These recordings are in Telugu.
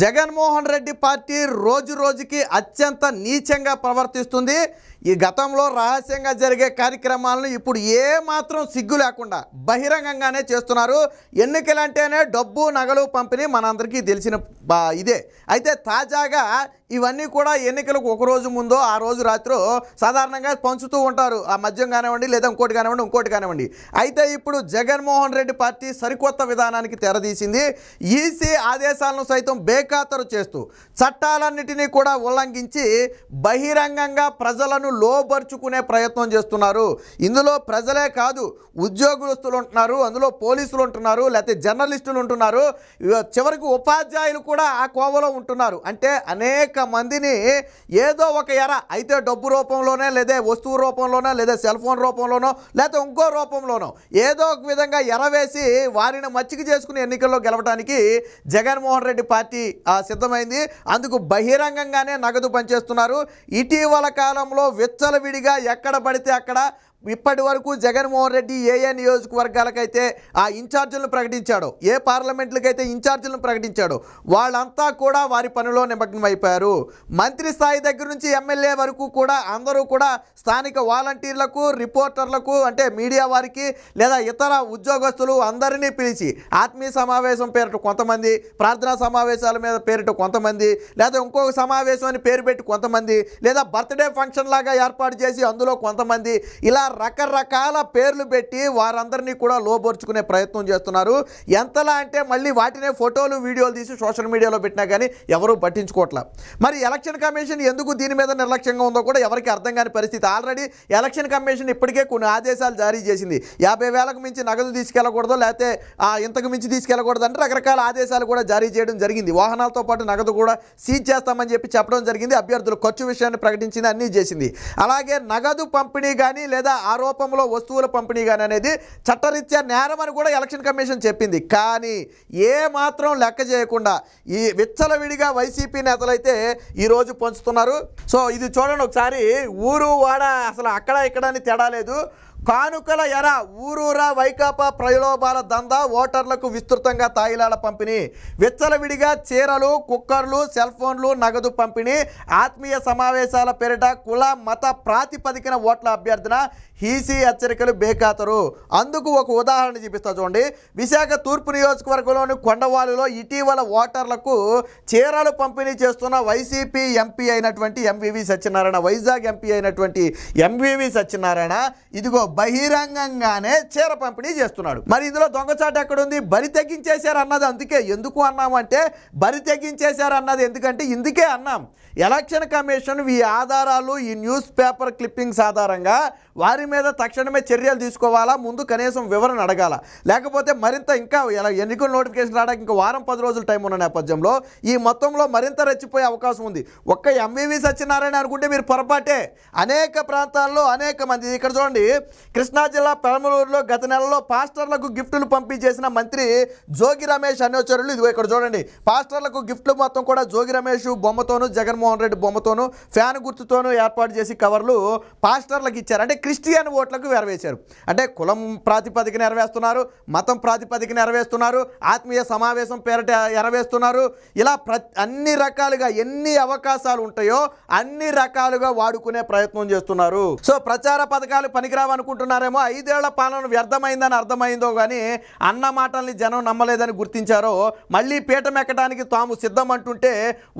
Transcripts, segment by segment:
జగన్మోహన్ రెడ్డి పార్టీ రోజు రోజుకి అత్యంత నీచంగా ప్రవర్తిస్తుంది ఈ గతంలో రహస్యంగా జరిగే కార్యక్రమాలను ఇప్పుడు ఏమాత్రం సిగ్గు లేకుండా బహిరంగంగానే చేస్తున్నారు ఎన్నికలంటేనే డబ్బు నగలు పంపిణీ మనందరికీ తెలిసిన ఇదే అయితే తాజాగా ఇవన్నీ కూడా ఎన్నికలకు ఒక రోజు ముందో ఆ రోజు రాత్రి సాధారణంగా పంచుతూ ఉంటారు ఆ మద్యం కానివ్వండి లేదా ఇంకోటి కానివ్వండి ఇంకోటి కానివ్వండి అయితే ఇప్పుడు జగన్మోహన్ రెడ్డి పార్టీ సరికొత్త విధానానికి తెరదీసింది ఈసీ ఆదేశాలను సైతం బేఖాతరు చేస్తూ చట్టాలన్నిటినీ కూడా ఉల్లంఘించి బహిరంగంగా ప్రజలను లోపరుచుకునే ప్రయత్నం చేస్తున్నారు ఇందులో ప్రజలే కాదు ఉద్యోగస్తులు ఉంటున్నారు అందులో పోలీసులు ఉంటున్నారు లేకపోతే జర్నలిస్టులు ఉంటున్నారు చివరికి ఉపాధ్యాయులు కూడా ఆ కోవలో ఉంటున్నారు అంటే అనేక అనేక మందిని ఏదో ఒక ఎర అయితే డబ్బు రూపంలోనే లేదా వస్తువు రూపంలోనో లేదా సెల్ ఫోన్ రూపంలోనో లేదా ఇంకో రూపంలోనో ఏదో ఒక విధంగా ఎరవేసి వారిని మచ్చిక చేసుకుని ఎన్నికల్లో గెలవడానికి జగన్మోహన్ రెడ్డి పార్టీ సిద్ధమైంది అందుకు బహిరంగంగానే నగదు పనిచేస్తున్నారు ఇటీవల కాలంలో విచ్చలవిడిగా ఎక్కడ పడితే అక్కడ ఇప్పటి వరకు జగన్మోహన్ రెడ్డి ఏ ఏ నియోజకవర్గాలకైతే ఆ ఇన్ఛార్జీలను ప్రకటించాడో ఏ పార్లమెంట్లకైతే ఇన్ఛార్జీలను ప్రకటించాడో వాళ్ళంతా కూడా వారి పనిలో నిమగ్నం అయిపోయారు మంత్రి స్థాయి దగ్గర నుంచి ఎమ్మెల్యే వరకు కూడా అందరూ కూడా స్థానిక వాలంటీర్లకు రిపోర్టర్లకు అంటే మీడియా వారికి లేదా ఇతర ఉద్యోగస్తులు అందరినీ పిలిచి ఆత్మీయ సమావేశం పేరిట కొంతమంది ప్రార్థనా సమావేశాల మీద పేరిట కొంతమంది లేదా ఇంకొక సమావేశం అని పేరు పెట్టి కొంతమంది లేదా బర్త్డే ఫంక్షన్ లాగా ఏర్పాటు చేసి అందులో కొంతమంది ఇలా రకరకాల పేర్లు పెట్టి వారందరినీ కూడా లోపరుచుకునే ప్రయత్నం చేస్తున్నారు ఎంతలా అంటే మళ్ళీ వాటినే ఫోటోలు వీడియోలు తీసి సోషల్ మీడియాలో పెట్టినా కానీ ఎవరూ పట్టించుకోవట్లా మరి ఎలక్షన్ కమిషన్ ఎందుకు దీని మీద నిర్లక్ష్యంగా ఉందో కూడా ఎవరికి అర్థం కాని పరిస్థితి ఆల్రెడీ ఎలక్షన్ కమిషన్ ఇప్పటికే కొన్ని ఆదేశాలు జారీ చేసింది యాభై వేలకు మించి నగదు తీసుకెళ్ళకూడదు లేకపోతే ఇంతకు మించి తీసుకెళ్ళకూడదు అంటే రకరకాల ఆదేశాలు కూడా జారీ చేయడం జరిగింది వాహనాలతో పాటు నగదు కూడా సీజ్ చేస్తామని చెప్పి చెప్పడం జరిగింది అభ్యర్థులు ఖర్చు విషయాన్ని ప్రకటించింది అన్నీ చేసింది అలాగే నగదు పంపిణీ కానీ లేదా ఆరోపంలో వస్తువుల పంపిణీ కానీ అనేది చట్టరీత్యా నేరం అని కూడా ఎలక్షన్ కమిషన్ చెప్పింది కానీ ఏ మాత్రం లెక్క చేయకుండా ఈ విచ్చలవిడిగా వైసీపీ నేతలైతే ఈరోజు పంచుతున్నారు సో ఇది చూడండి ఒకసారి ఊరు వాడ అసలు అక్కడ ఇక్కడ అని తేడా లేదు కానుకల ఎర ఊరూరా వైకాపా ప్రలోభాల దందా ఓటర్లకు విస్తృతంగా తాయిలాల పంపిణీ విచ్చలవిడిగా చీరలు కుక్కర్లు సెల్ ఫోన్లు నగదు పంపిణీ ఆత్మీయ సమావేశాల పేరిట కుల మత ప్రాతిపదికన ఓట్ల అభ్యర్థన హీసీ హెచ్చరికలు బేఖాతరు అందుకు ఒక ఉదాహరణ చూపిస్తా చూడండి విశాఖ తూర్పు నియోజకవర్గంలోని కొండవాలిలో ఇటీవల ఓటర్లకు చీరలు పంపిణీ చేస్తున్న వైసీపీ ఎంపీ అయినటువంటి ఎంవివి సత్యనారాయణ వైజాగ్ ఎంపీ అయినటువంటి ఎంవివి సత్యనారాయణ ఇదిగో బహిరంగంగానే చీర పంపిణీ చేస్తున్నాడు మరి ఇందులో దొంగచాటు ఎక్కడుంది బరి తగ్గించేశారు అన్నది అందుకే ఎందుకు అన్నామంటే బరి తగ్గించేశారు అన్నది ఎందుకంటే ఇందుకే అన్నాం ఎలక్షన్ కమిషన్ ఈ ఆధారాలు ఈ న్యూస్ పేపర్ క్లిప్పింగ్స్ ఆధారంగా వారి దాని మీద తక్షణమే చర్యలు తీసుకోవాలా ముందు కనీసం వివరణ అడగాల లేకపోతే మరింత ఇంకా ఎన్నికల నోటిఫికేషన్ రావడానికి ఇంకా వారం పది రోజులు టైం ఉన్న నేపథ్యంలో ఈ మొత్తంలో మరింత రెచ్చిపోయే అవకాశం ఉంది ఒక్క ఎంవీవీ సత్యనారాయణ అనుకుంటే మీరు పొరపాటే అనేక ప్రాంతాల్లో అనేక మంది ఇక్కడ చూడండి కృష్ణా జిల్లా పెరమలూరులో గత నెలలో పాస్టర్లకు గిఫ్టులు పంపించేసిన మంత్రి జోగి రమేష్ అనేచరులు ఇదిగో ఇక్కడ చూడండి పాస్టర్లకు గిఫ్ట్లు మొత్తం కూడా జోగి రమేష్ బొమ్మతోనూ జగన్మోహన్ రెడ్డి బొమ్మతోనూ ఫ్యాన్ గుర్తుతోనూ ఏర్పాటు చేసి కవర్లు పాస్టర్లకు ఇచ్చారు అంటే క్రిస్టియన్ మిలియన్ ఓట్లకు నెరవేశారు అంటే కులం ప్రాతిపదిక నెరవేస్తున్నారు మతం ప్రాతిపదిక ఎరవేస్తున్నారు ఆత్మీయ సమావేశం పేరట ఎరవేస్తున్నారు ఇలా అన్ని రకాలుగా ఎన్ని అవకాశాలు ఉంటాయో అన్ని రకాలుగా వాడుకునే ప్రయత్నం చేస్తున్నారు సో ప్రచార పథకాలు పనికిరావనుకుంటున్నారేమో ఐదేళ్ల పాలన వ్యర్థమైందని అర్థమైందో కానీ అన్న మాటల్ని జనం నమ్మలేదని గుర్తించారో మళ్ళీ పీఠం ఎక్కడానికి తాము సిద్ధం అంటుంటే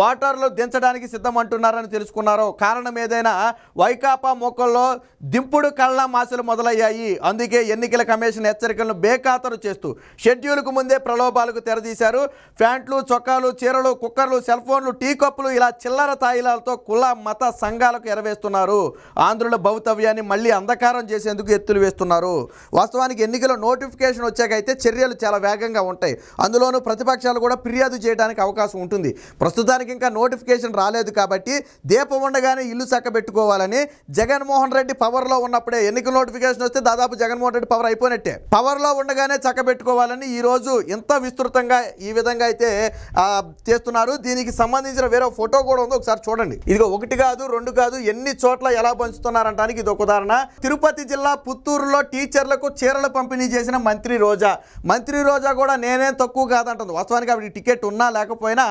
వాటర్లు దించడానికి సిద్ధం అంటున్నారని తెలుసుకున్నారో కారణం ఏదైనా వైకాపా మొక్కల్లో దింపుడు మాసలు మొదలయ్యాయి అందుకే ఎన్నికల కమిషన్ హెచ్చరికలను బేఖాతరు చేస్తూ షెడ్యూల్కు ముందే ప్రలోభాలకు తెరదీశారు ప్యాంట్లు చొక్కాలు చీరలు కుక్కర్లు సెల్ ఫోన్లు టీ కప్పులు ఇలా చిల్లర తాయిలాలతో కుల మత సంఘాలకు ఎరవేస్తున్నారు ఆంధ్రుల భవితవ్యాన్ని మళ్ళీ అంధకారం చేసేందుకు ఎత్తులు వేస్తున్నారు వాస్తవానికి ఎన్నికల నోటిఫికేషన్ వచ్చాకైతే చర్యలు చాలా వేగంగా ఉంటాయి అందులోనూ ప్రతిపక్షాలు కూడా ఫిర్యాదు చేయడానికి అవకాశం ఉంటుంది ప్రస్తుతానికి ఇంకా నోటిఫికేషన్ రాలేదు కాబట్టి దీపం ఉండగానే ఇల్లు చక్కబెట్టుకోవాలని జగన్మోహన్ రెడ్డి పవర్లో ఉన్నప్పుడు అప్పుడే ఎన్నికల నోటిఫికేషన్ వస్తే దాదాపు జగన్మోహన్ రెడ్డి పవర్ అయిపోయినట్టే పవర్లో ఉండగానే చక్కబెట్టుకోవాలని రోజు ఇంత విస్తృతంగా ఈ విధంగా అయితే చేస్తున్నారు దీనికి సంబంధించిన వేరే ఫోటో కూడా ఉంది ఒకసారి చూడండి ఇది ఒకటి కాదు రెండు కాదు ఎన్ని చోట్ల ఎలా పంచుతున్నారంటానికి ఇది ఒక ఉదాహరణ తిరుపతి జిల్లా పుత్తూరులో టీచర్లకు చీరలు పంపిణీ చేసిన మంత్రి రోజా మంత్రి రోజా కూడా నేనేం తక్కువ కాదంటుంది వాస్తవానికి ఆవిడ టికెట్ ఉన్నా లేకపోయినా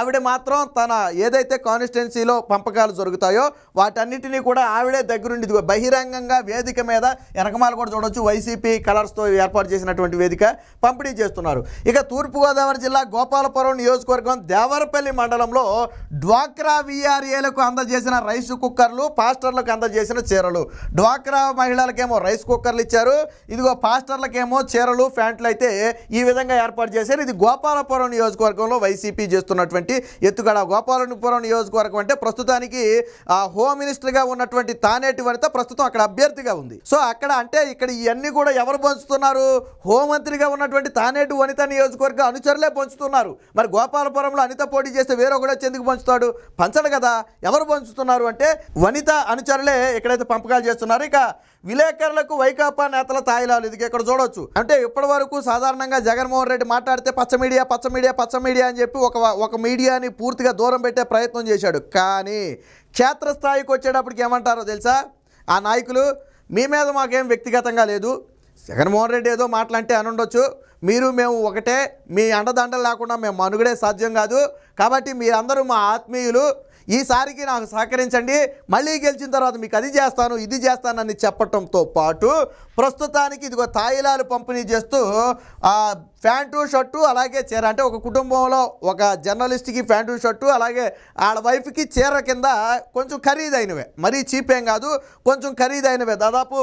ఆవిడ మాత్రం తన ఏదైతే కాన్స్టిట్యున్సీలో పంపకాలు జరుగుతాయో వాటన్నిటినీ కూడా ఆవిడే దగ్గరుండి బహిరంగంగా వేదిక మీద వెనకమాల కూడా చూడొచ్చు వైసీపీ కలర్స్తో ఏర్పాటు చేసినటువంటి వేదిక పంపిణీ చేస్తున్నారు ఇక తూర్పుగోదావరి జిల్లా గోపాలపురం నియోజకవర్గం దేవరపల్లి మండలంలో డ్వాక్రా విఆర్ఏలకు అందజేసిన రైస్ కుక్కర్లు పాస్టర్లకు అందజేసిన చీరలు డ్వాక్రా మహిళలకేమో రైస్ కుక్కర్లు ఇచ్చారు ఇదిగో పాస్టర్లకేమో చీరలు ప్యాంట్లు అయితే ఈ విధంగా ఏర్పాటు చేశారు ఇది గోపాలపురం నియోజకవర్గంలో వైసీపీ చేస్తున్నటువంటి ఎత్తుగడ గోపాలపురం నియోజకవర్గం అంటే ప్రస్తుతానికి హోమ్ మినిస్టర్గా ఉన్నటువంటి తానేటి వనిత ప్రస్తుతం అక్కడ అభ్యర్థి అభ్యర్థిగా ఉంది సో అక్కడ అంటే ఇక్కడ ఇవన్నీ కూడా ఎవరు పంచుతున్నారు హోంమంత్రిగా ఉన్నటువంటి తానేటు వనిత నియోజకవర్గ అనుచరులే పంచుతున్నారు మరి గోపాలపురంలో అనిత పోటీ చేస్తే వేరొకడు వచ్చి ఎందుకు పంచుతాడు పంచడు కదా ఎవరు పంచుతున్నారు అంటే వనిత అనుచరులే ఎక్కడైతే పంపకాలు చేస్తున్నారు ఇక విలేకరులకు వైకాపా నేతల తాయిలాలు ఇది ఇక్కడ చూడొచ్చు అంటే ఇప్పటి వరకు సాధారణంగా జగన్మోహన్ రెడ్డి మాట్లాడితే పచ్చ మీడియా పచ్చ మీడియా పచ్చ మీడియా అని చెప్పి ఒక ఒక మీడియాని పూర్తిగా దూరం పెట్టే ప్రయత్నం చేశాడు కానీ క్షేత్రస్థాయికి వచ్చేటప్పటికి ఏమంటారో తెలుసా ఆ నాయకులు మీ మీద మాకేం వ్యక్తిగతంగా లేదు జగన్మోహన్ రెడ్డి ఏదో అని ఉండొచ్చు మీరు మేము ఒకటే మీ అండదండలు లేకుండా మేము మనుగడే సాధ్యం కాదు కాబట్టి మీరందరూ మా ఆత్మీయులు ఈసారికి నాకు సహకరించండి మళ్ళీ గెలిచిన తర్వాత మీకు అది చేస్తాను ఇది చేస్తానని చెప్పటంతో పాటు ప్రస్తుతానికి ఇదిగో తాయిలాలు పంపిణీ చేస్తూ ప్యాంటు షర్టు అలాగే చీర అంటే ఒక కుటుంబంలో ఒక జర్నలిస్ట్కి ప్యాంటు షర్టు అలాగే ఆడ వైఫ్కి చీర కింద కొంచెం ఖరీదైనవే మరీ చీప్ ఏం కాదు కొంచెం ఖరీదైనవే దాదాపు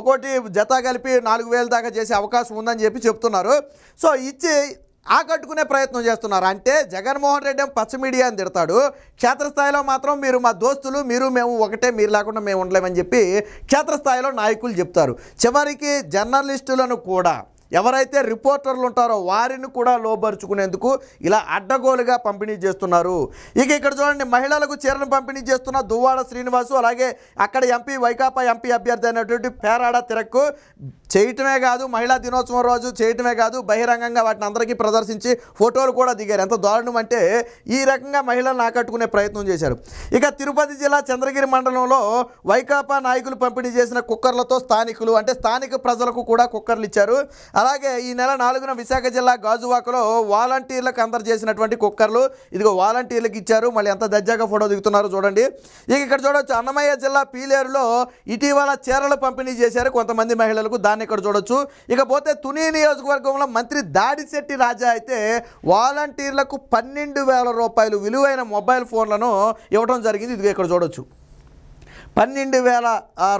ఒకటి జత కలిపి నాలుగు దాకా చేసే అవకాశం ఉందని చెప్పి చెప్తున్నారు సో ఇచ్చి ఆకట్టుకునే ప్రయత్నం చేస్తున్నారు అంటే జగన్మోహన్ రెడ్డి పచ్చ మీడియా అని తిడతాడు క్షేత్రస్థాయిలో మాత్రం మీరు మా దోస్తులు మీరు మేము ఒకటే మీరు లేకుండా మేము ఉండలేమని చెప్పి క్షేత్రస్థాయిలో నాయకులు చెప్తారు చివరికి జర్నలిస్టులను కూడా ఎవరైతే రిపోర్టర్లు ఉంటారో వారిని కూడా లోపరుచుకునేందుకు ఇలా అడ్డగోలుగా పంపిణీ చేస్తున్నారు ఇక ఇక్కడ చూడండి మహిళలకు చీరను పంపిణీ చేస్తున్న దువ్వాడ శ్రీనివాసు అలాగే అక్కడ ఎంపీ వైకాపా ఎంపీ అభ్యర్థి అయినటువంటి పేరాడ తిరక్కు చేయటమే కాదు మహిళా దినోత్సవం రోజు చేయటమే కాదు బహిరంగంగా వాటిని అందరికీ ప్రదర్శించి ఫోటోలు కూడా దిగారు ఎంత దారుణం అంటే ఈ రకంగా మహిళలను ఆకట్టుకునే ప్రయత్నం చేశారు ఇక తిరుపతి జిల్లా చంద్రగిరి మండలంలో వైకాపా నాయకులు పంపిణీ చేసిన కుక్కర్లతో స్థానికులు అంటే స్థానిక ప్రజలకు కూడా కుక్కర్లు ఇచ్చారు అలాగే ఈ నెల నాలుగున విశాఖ జిల్లా గాజువాకలో వాలంటీర్లకు చేసినటువంటి కుక్కర్లు ఇదిగో వాలంటీర్లకు ఇచ్చారు మళ్ళీ ఎంత దర్జాగా ఫోటో దిగుతున్నారు చూడండి ఇక ఇక్కడ చూడవచ్చు అన్నమయ్య జిల్లా పీలేరులో ఇటీవల చీరలు పంపిణీ చేశారు కొంతమంది మహిళలకు దాన్ని విషయాన్ని ఇక్కడ చూడొచ్చు ఇకపోతే తుని నియోజకవర్గంలో మంత్రి దాడిశెట్టి రాజా అయితే వాలంటీర్లకు పన్నెండు రూపాయలు విలువైన మొబైల్ ఫోన్లను ఇవ్వడం జరిగింది ఇది ఇక్కడ చూడొచ్చు పన్నెండు వేల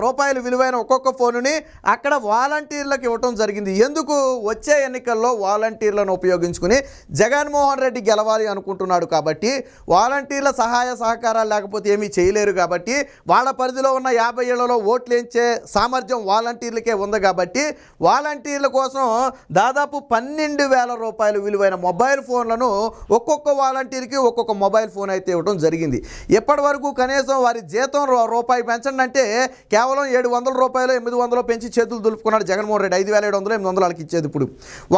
రూపాయలు విలువైన ఒక్కొక్క ఫోనుని అక్కడ వాలంటీర్లకు ఇవ్వటం జరిగింది ఎందుకు వచ్చే ఎన్నికల్లో వాలంటీర్లను ఉపయోగించుకుని జగన్మోహన్ రెడ్డి గెలవాలి అనుకుంటున్నాడు కాబట్టి వాలంటీర్ల సహాయ సహకారాలు లేకపోతే ఏమీ చేయలేరు కాబట్టి వాళ్ళ పరిధిలో ఉన్న యాభై ఏళ్లలో ఓట్లు ఎంచే సామర్థ్యం వాలంటీర్లకే ఉంది కాబట్టి వాలంటీర్ల కోసం దాదాపు పన్నెండు వేల రూపాయలు విలువైన మొబైల్ ఫోన్లను ఒక్కొక్క వాలంటీర్కి ఒక్కొక్క మొబైల్ ఫోన్ అయితే ఇవ్వడం జరిగింది ఇప్పటి కనీసం వారి జీతం రూపాయి రూపాయలు పెంచండి అంటే కేవలం ఏడు వందల రూపాయలు ఎనిమిది వందలు పెంచి చేతులు దులుపుకున్నాడు జగన్మోహన్ రెడ్డి ఐదు వేల ఏడు వందలు ఎనిమిది వందలకి ఇచ్చేది ఇప్పుడు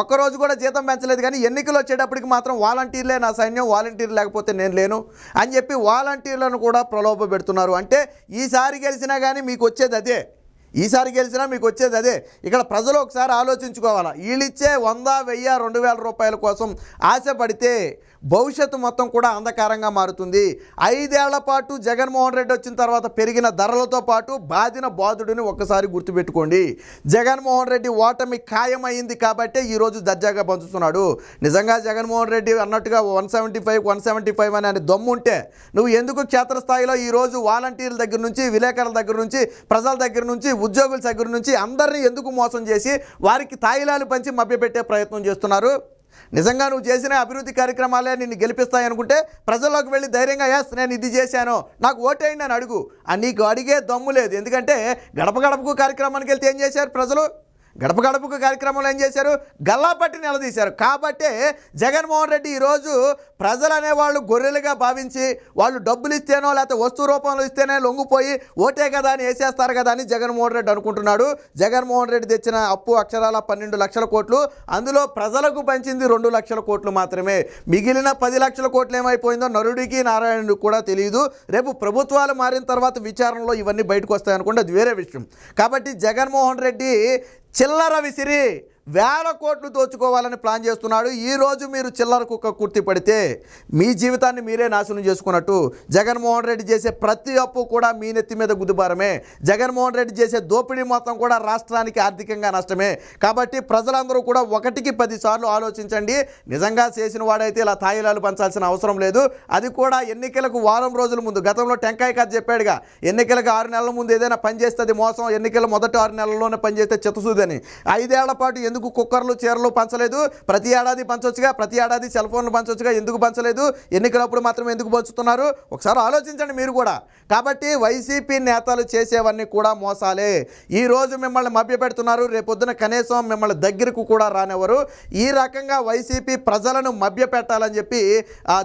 ఒక్కరోజు కూడా జీతం పెంచలేదు కానీ ఎన్నికలు వచ్చేటప్పటికి మాత్రం వాలంటీర్లే నా సైన్యం వాలంటీర్ లేకపోతే నేను లేను అని చెప్పి వాలంటీర్లను కూడా ప్రలోభ పెడుతున్నారు అంటే ఈసారి గెలిచినా కానీ మీకు వచ్చేది అదే ఈసారి గెలిచినా మీకు వచ్చేది అదే ఇక్కడ ప్రజలు ఒకసారి ఆలోచించుకోవాలా వీళ్ళిచ్చే వంద వెయ్యి రెండు వేల రూపాయల కోసం ఆశపడితే భవిష్యత్తు మొత్తం కూడా అంధకారంగా మారుతుంది ఐదేళ్ల పాటు జగన్మోహన్ రెడ్డి వచ్చిన తర్వాత పెరిగిన ధరలతో పాటు బాధిన బాధుడిని ఒక్కసారి గుర్తుపెట్టుకోండి జగన్మోహన్ రెడ్డి ఓటమి ఖాయమైంది కాబట్టే ఈరోజు దర్జాగా పంచుతున్నాడు నిజంగా జగన్మోహన్ రెడ్డి అన్నట్టుగా one seventy five one seventy five అని దమ్ముంటే నువ్వు ఎందుకు క్షేత్రస్థాయిలో ఈరోజు వాలంటీర్ల దగ్గర నుంచి విలేకరుల దగ్గర నుంచి ప్రజల దగ్గర నుంచి ఉద్యోగుల దగ్గర నుంచి అందరినీ ఎందుకు మోసం చేసి వారికి తాయిలాలు పంచి మభ్యపెట్టే ప్రయత్నం చేస్తున్నారు నిజంగా నువ్వు చేసిన అభివృద్ధి కార్యక్రమాలే నిన్ను గెలిపిస్తాయి అనుకుంటే ప్రజల్లోకి వెళ్ళి ధైర్యంగా ఎస్ నేను ఇది చేశాను నాకు ఓటేయండి అని అడుగు నీకు అడిగే దమ్ము లేదు ఎందుకంటే గడప గడపకు కార్యక్రమానికి వెళ్తే ఏం చేశారు ప్రజలు గడప గడపకు కార్యక్రమంలో ఏం చేశారు గల్లాపట్టి నిలదీశారు కాబట్టే జగన్మోహన్ రెడ్డి ఈరోజు ప్రజలు అనేవాళ్ళు గొర్రెలుగా భావించి వాళ్ళు డబ్బులు ఇస్తేనో లేకపోతే వస్తువు రూపంలో ఇస్తేనే లొంగిపోయి ఓటే కదా అని వేసేస్తారు కదా అని జగన్మోహన్ రెడ్డి అనుకుంటున్నాడు జగన్మోహన్ రెడ్డి తెచ్చిన అప్పు అక్షరాల పన్నెండు లక్షల కోట్లు అందులో ప్రజలకు పంచింది రెండు లక్షల కోట్లు మాత్రమే మిగిలిన పది లక్షల కోట్లు ఏమైపోయిందో నరుడికి నారాయణుడికి కూడా తెలియదు రేపు ప్రభుత్వాలు మారిన తర్వాత విచారణలో ఇవన్నీ బయటకు వస్తాయనుకుంటే అది వేరే విషయం కాబట్టి జగన్మోహన్ రెడ్డి చిల్లర విసిరి వేల కోట్లు దోచుకోవాలని ప్లాన్ చేస్తున్నాడు ఈరోజు మీరు చిల్లర కుక్క కుర్తి పడితే మీ జీవితాన్ని మీరే నాశనం చేసుకున్నట్టు జగన్మోహన్ రెడ్డి చేసే ప్రతి అప్పు కూడా మీ నెత్తి మీద గుద్దుబారమే జగన్మోహన్ రెడ్డి చేసే దోపిడీ మొత్తం కూడా రాష్ట్రానికి ఆర్థికంగా నష్టమే కాబట్టి ప్రజలందరూ కూడా ఒకటికి పదిసార్లు ఆలోచించండి నిజంగా చేసిన వాడైతే ఇలా తాయిలాలు పంచాల్సిన అవసరం లేదు అది కూడా ఎన్నికలకు వారం రోజుల ముందు గతంలో టెంకాయ కథ చెప్పాడుగా ఎన్నికలకు ఆరు నెలల ముందు ఏదైనా పనిచేస్తుంది మోసం ఎన్నికల మొదటి ఆరు నెలల్లోనే పనిచేస్తే చిత్తసూదని ఐదేళ్ల పాటు ఎందుకు కుక్కర్లు చీరలు పంచలేదు ప్రతి ఏడాది పంచవచ్చుగా ప్రతి ఏడాది సెల్ ఫోన్లు పంచవచ్చుగా ఎందుకు పంచలేదు ఎన్నికలప్పుడు మాత్రం ఎందుకు పంచుతున్నారు ఒకసారి ఆలోచించండి మీరు కూడా కాబట్టి వైసీపీ నేతలు చేసేవన్నీ కూడా మోసాలే ఈరోజు మిమ్మల్ని మభ్యపెడుతున్నారు రేపొద్దున కనీసం మిమ్మల్ని దగ్గరకు కూడా రానివ్వరు ఈ రకంగా వైసీపీ ప్రజలను మభ్యపెట్టాలని చెప్పి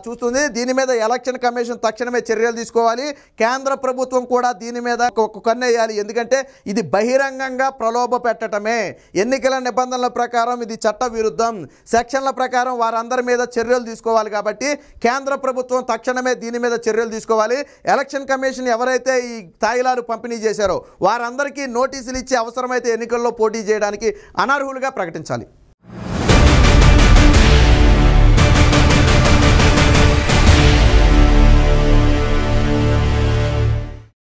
చూస్తుంది దీని మీద ఎలక్షన్ కమిషన్ తక్షణమే చర్యలు తీసుకోవాలి కేంద్ర ప్రభుత్వం కూడా దీని మీద ఒక కన్నేయాలి ఎందుకంటే ఇది బహిరంగంగా ప్రలోభ పెట్టడమే ఎన్నికల నిబంధనలు నిబంధనల ప్రకారం ఇది చట్ట విరుద్ధం సెక్షన్ల ప్రకారం వారందరి మీద చర్యలు తీసుకోవాలి కాబట్టి కేంద్ర ప్రభుత్వం తక్షణమే దీని మీద చర్యలు తీసుకోవాలి ఎలక్షన్ కమిషన్ ఎవరైతే ఈ తాయిలాలు పంపిణీ చేశారో వారందరికీ నోటీసులు ఇచ్చి అవసరమైతే ఎన్నికల్లో పోటీ చేయడానికి అనర్హులుగా ప్రకటించాలి